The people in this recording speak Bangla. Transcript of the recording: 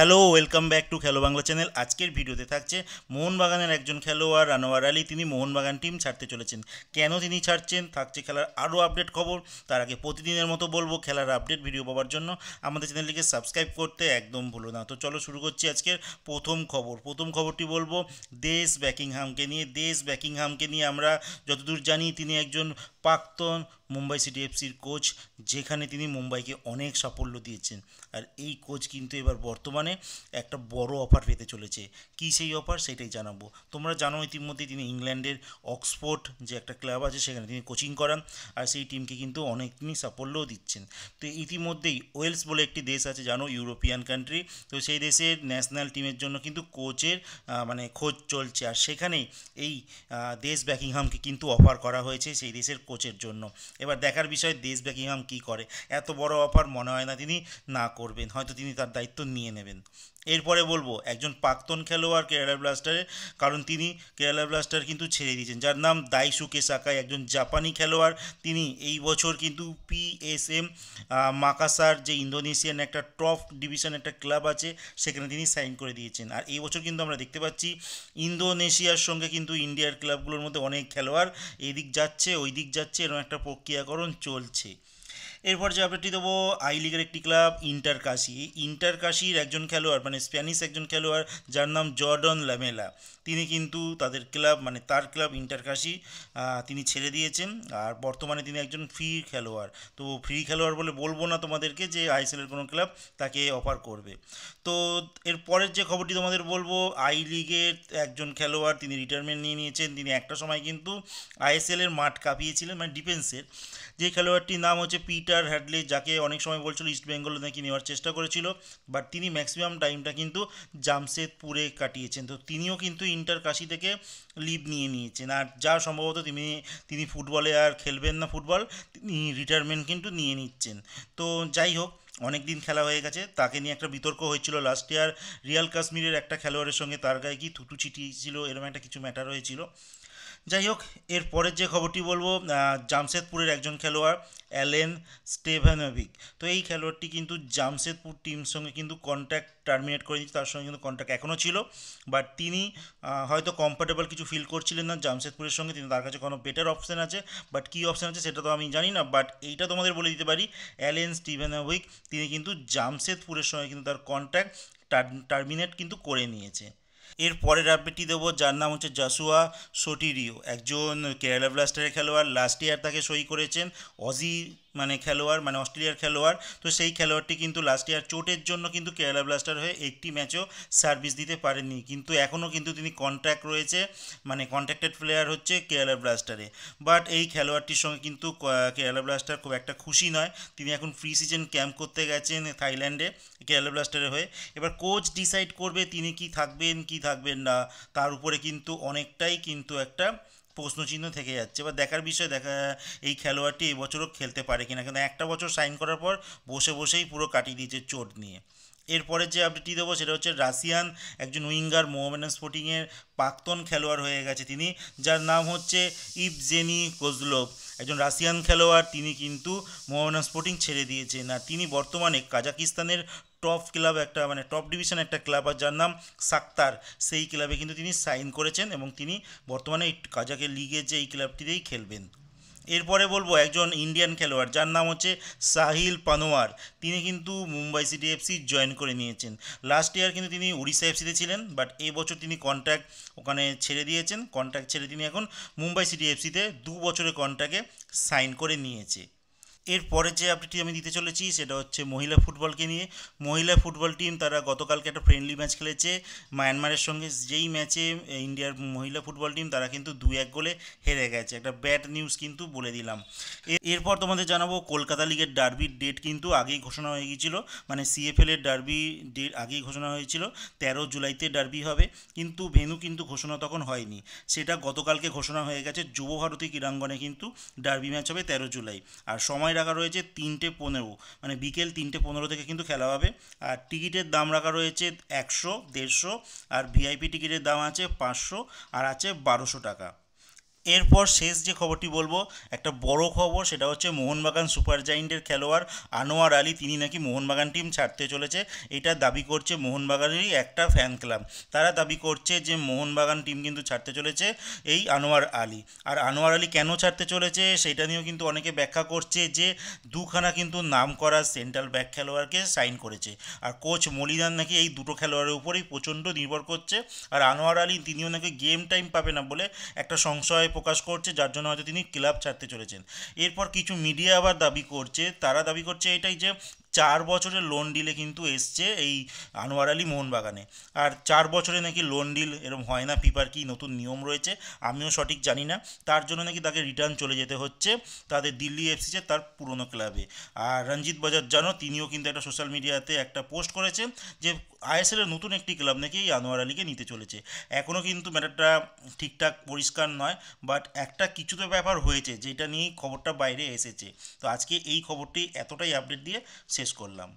হ্যালো ওয়েলকাম ব্যাক টু খেলো বাংলা চ্যানেল আজকের ভিডিওতে থাকছে মোহনবাগানের একজন খেলোয়াড় রানোয়ার আলী তিনি মোহনবাগান টিম ছাড়তে চলেছেন কেন তিনি ছাড়ছেন থাকছে খেলার আরও আপডেট খবর তার আগে প্রতিদিনের মতো বলবো খেলার আপডেট ভিডিও পাওয়ার জন্য আমাদের চ্যানেলটিকে সাবস্ক্রাইব করতে একদম ভুলো না তো চলো শুরু করছি আজকের প্রথম খবর প্রথম খবরটি বলবো দেশ ব্যাকিংহামকে নিয়ে দেশ ব্যাকিংহামকে নিয়ে আমরা যতদূর জানি তিনি একজন প্রাক্তন মুম্বাই সিটি এফসির কোচ যেখানে তিনি মুম্বাইকে অনেক সাফল্য দিয়েছেন আর এই কোচ কিন্তু এবার বর্তমানে একটা বড় অফার পেতে চলেছে কি সেই অফার সেটাই জানাবো তোমরা জানো ইতিমধ্যে তিনি ইংল্যান্ডের অক্সফোর্ড যে একটা ক্লাব আছে সেখানে তিনি কোচিং করান আর সেই টিমকে কিন্তু অনেক তিনি সাফল্যও দিচ্ছেন তো ইতিমধ্যেই ওয়েলস বলে একটি দেশ আছে জানো ইউরোপিয়ান কান্ট্রি তো সেই দেশের ন্যাশনাল টিমের জন্য কিন্তু কোচের মানে খোঁজ চলছে আর সেখানে এই দেশ ব্যাকিংহামকে কিন্তু অফার করা হয়েছে সেই দেশের কোচের জন্য এবার দেখার বিষয় দেশ বেকিংহাম কী করে এত বড় অফার মনে হয় না তিনি না করবেন হয়তো তিনি তার দায়িত্ব নিয়ে নেবেন এরপরে বলবো একজন প্রাক্তন খেলোয়াড় কেরালা ব্লাস্টারের কারণ তিনি কেরালা ব্লাস্টার কিন্তু ছেড়ে দিয়েছেন যার নাম দাইসুকে সাকাই একজন জাপানি খেলোয়াড় তিনি এই বছর কিন্তু পিএসএম মাকাসার যে ইন্দোনেশিয়ান একটা টপ ডিভিশন একটা ক্লাব আছে সেখানে তিনি সাইন করে দিয়েছেন আর এই বছর কিন্তু আমরা দেখতে পাচ্ছি ইন্দোনেশিয়ার সঙ্গে কিন্তু ইন্ডিয়ার ক্লাবগুলোর মধ্যে অনেক খেলোয়াড় এদিক যাচ্ছে ওই দিক যাচ্ছে এরকম একটা প্রক্রিয়াকরণ চলছে এরপর যে আপডেটটি দেবো আই লিগের একটি ক্লাব ইন্টার কাশি ইন্টার কাশির একজন খেলোয়াড় মানে স্প্যানিশ একজন খেলোয়াড় যার নাম জর্ডন ল্যামেলা তিনি কিন্তু তাদের ক্লাব মানে তার ক্লাব ইন্টার কাশি তিনি ছেড়ে দিয়েছেন আর বর্তমানে তিনি একজন ফ্রি খেলোয়াড় তো ফ্রি খেলোয়াড় বলে বলবো না তোমাদেরকে যে আইসিএলের কোনো ক্লাব তাকে অফার করবে তো এর পরের যে খবরটি তোমাদের বলবো আই লিগের একজন খেলোয়াড় তিনি রিটায়ারমেন্ট নিয়ে নিয়েছেন তিনি একটা সময় কিন্তু আইএসএলের মাঠ কাঁপিয়েছিলেন মানে ডিফেন্সের যে খেলোয়াড়টির নাম হচ্ছে পিটার পিটার হ্যাডলি যাকে অনেক সময় বলছিল ইস্ট বেঙ্গল নাকি নেওয়ার চেষ্টা করেছিল বাট তিনি ম্যাক্সিমাম টাইমটা কিন্তু জামশেদপুরে কাটিয়েছেন তো তিনিও কিন্তু ইন্টার কাশি থেকে লিভ নিয়ে নিয়েছেন আর যা সম্ভবত তিনি তিনি ফুটবলে আর খেলবেন না ফুটবল তিনি রিটায়ারমেন্ট কিন্তু নিয়ে নিচ্ছেন তো যাই হোক অনেক দিন খেলা হয়ে গেছে তাকে নিয়ে একটা বিতর্ক হয়েছিল লাস্ট ইয়ার রিয়াল কাশ্মীরের একটা খেলোয়াড়ের সঙ্গে তার গায়ে কি থুতু ছিটিয়েছিল এরকম একটা কিছু ম্যাটার হয়েছিল যাই হোক এর পরের যে খবরটি বলবো জামশেদপুরের একজন খেলোয়াড় অ্যালেন স্টেভেনভিক তো এই খেলোয়াড়টি কিন্তু জামশেদপুর টিম সঙ্গে কিন্তু কন্ট্যাক্ট টার্মিনেট করে দিচ্ছে তার সঙ্গে কিন্তু কন্ট্যাক্ট এখনও ছিল বাট তিনি হয়তো কমফোর্টেবল কিছু ফিল করছিলেন না জামশেদপুরের সঙ্গে তিনি তার কাছে কোনো বেটার অপশান আছে বাট কী অপশান আছে সেটা তো আমি জানি না বাট এইটা তোমাদের বলে দিতে পারি অ্যালেন স্টিভেনভিক তিনি কিন্তু জামশেদপুরের সঙ্গে কিন্তু তার কন্ট্যাক্ট টার্মিনেট কিন্তু করে নিয়েছে এর পরের আপডেটটি দেবো যার নাম হচ্ছে জাসুয়া সোটিরিও একজন কেরালা ব্লাস্টারের খেলোয়াড় লাস্ট ইয়ার তাকে সই করেছেন অজি মানে খেলোয়াড় মানে অস্ট্রেলিয়ার খেলোয়াড় তো সেই খেলোয়াড়টি কিন্তু লাস্ট ইয়ার চোটের জন্য কিন্তু কেরালা ব্লাস্টার হয়ে একটি ম্যাচও সার্ভিস দিতে পারেননি কিন্তু এখনও কিন্তু তিনি কন্ট্রাক্ট রয়েছে মানে কন্ট্রাক্টেড প্লেয়ার হচ্ছে কেরালা ব্লাস্টারে বাট এই খেলোয়াড়টির সঙ্গে কিন্তু কেরালা ব্লাস্টার খুব একটা খুশি নয় তিনি এখন ফ্রি সিজন ক্যাম্প করতে গেছেন থাইল্যান্ডে কেরালা ব্লাস্টারে হয়ে এবার কোচ ডিসাইড করবে তিনি কি থাকবেন কি থাকবেন না তার উপরে কিন্তু অনেকটাই কিন্তু একটা প্রশ্নচিহ্ন থেকে যাচ্ছে বা দেখার বিষয় দেখা এই খেলোয়াড়টি এবছরও খেলতে পারে কিনা কিন্তু একটা বছর সাইন করার পর বসে বসেই পুরো কাটিয়ে দিয়েছে চোট নিয়ে এরপরে যে আপডেটটি দেবো সেটা হচ্ছে রাশিয়ান একজন উইঙ্গার মোহামেডান স্পোর্টিংয়ের প্রাক্তন খেলোয়াড় হয়ে গেছে তিনি যার নাম হচ্ছে ইভজেনি কোজলোভ একজন রাশিয়ান খেলোয়াড় তিনি কিন্তু মোহামেডান স্পোর্টিং ছেড়ে দিয়েছেন আর তিনি বর্তমানে কাজাকিস্তানের টপ ক্লাব একটা মানে টপ ডিভিশন একটা ক্লাব আর যার নাম সাক্তার সেই ক্লাবে কিন্তু তিনি সাইন করেছেন এবং তিনি বর্তমানে এই কাজাকে লিগের যে এই ক্লাবটিতেই খেলবেন এরপরে বলবো একজন ইন্ডিয়ান খেলোয়াড় যার নাম হচ্ছে সাহিল পানোয়ার তিনি কিন্তু মুম্বাই সিটি এফসি জয়েন করে নিয়েছেন লাস্ট ইয়ার কিন্তু তিনি উড়িষ্যা এফসিতে ছিলেন বাট এই বছর তিনি কন্ট্রাক্ট ওখানে ছেড়ে দিয়েছেন কন্ট্রাক্ট ছেড়ে তিনি এখন মুম্বাই সিটি এফসিতে দু বছরের কন্ট্রাক্টে সাইন করে নিয়েছে এরপরে যে আপডেটটি আমি দিতে চলেছি সেটা হচ্ছে মহিলা ফুটবলকে নিয়ে মহিলা ফুটবল টিম তারা গতকালকে একটা ফ্রেন্ডলি ম্যাচ খেলেছে মায়ানমারের সঙ্গে যেই ম্যাচে ইন্ডিয়ার মহিলা ফুটবল টিম তারা কিন্তু দু এক গোলে হেরে গেছে একটা ব্যাড নিউজ কিন্তু বলে দিলাম এরপর তোমাদের জানাবো কলকাতা লিগের ডার্বির ডেট কিন্তু আগেই ঘোষণা হয়ে গিয়েছিল মানে সিএফএলের ডার্বি ডেট আগেই ঘোষণা হয়েছিল তেরো জুলাইতে ডার্বি হবে কিন্তু ভেনু কিন্তু ঘোষণা তখন হয়নি সেটা গতকালকে ঘোষণা হয়ে গেছে যুব ভারতী ক্রীড়াঙ্গনে কিন্তু ডার্বি ম্যাচ হবে তেরো জুলাই আর সময় সময় রাখা রয়েছে তিনটে পনেরো মানে বিকেল তিনটে পনেরো থেকে কিন্তু খেলা হবে আর টিকিটের দাম রাখা রয়েছে একশো দেড়শো আর ভিআইপি টিকিটের দাম আছে পাঁচশো আর আছে বারোশো টাকা এরপর শেষ যে খবরটি বলবো একটা বড় খবর সেটা হচ্ছে মোহনবাগান সুপার জাইন্টের খেলোয়াড় আনোয়ার আলী তিনি নাকি মোহনবাগান টিম ছাড়তে চলেছে এটা দাবি করছে মোহনবাগানেরই একটা ফ্যান ক্লাব তারা দাবি করছে যে মোহনবাগান টিম কিন্তু ছাড়তে চলেছে এই আনোয়ার আলী আর আনোয়ার আলী কেন ছাড়তে চলেছে সেটা নিয়েও কিন্তু অনেকে ব্যাখ্যা করছে যে দুখানা কিন্তু নাম করা সেন্ট্রাল ব্যাক খেলোয়াড়কে সাইন করেছে আর কোচ মলিদান নাকি এই দুটো খেলোয়াড়ের উপরেই প্রচণ্ড নির্ভর করছে আর আনোয়ার আলী তিনিও নাকি গেম টাইম পাবে না বলে একটা সংশয় ভয় প্রকাশ করছে যার জন্য হয়তো তিনি ক্লাব ছাড়তে চলেছেন এরপর কিছু মিডিয়া আবার দাবি করছে তারা দাবি করছে এটাই যে চার বছরের লোন ডিলে কিন্তু এসছে এই আনোয়ার আলী মোহনবাগানে আর চার বছরে নাকি লোন ডিল এরম হয় না ফিফার কি নতুন নিয়ম রয়েছে আমিও সঠিক জানি না তার জন্য নাকি তাকে রিটার্ন চলে যেতে হচ্ছে তাদের দিল্লি এফসিতে তার পুরনো ক্লাবে আর রঞ্জিত বাজার জানো তিনিও কিন্তু একটা সোশ্যাল মিডিয়াতে একটা পোস্ট করেছেন যে আইএসএলের নতুন একটি ক্লাব নাকি এই আনোয়ার আলীকে নিতে চলেছে এখনও কিন্তু ম্যাটারটা ঠিকঠাক পরিষ্কার নয় বাট একটা কিছু তো ব্যাপার হয়েছে যেটা নিয়ে খবরটা বাইরে এসেছে তো আজকে এই খবরটি এতটাই আপডেট দিয়ে শেষ করলাম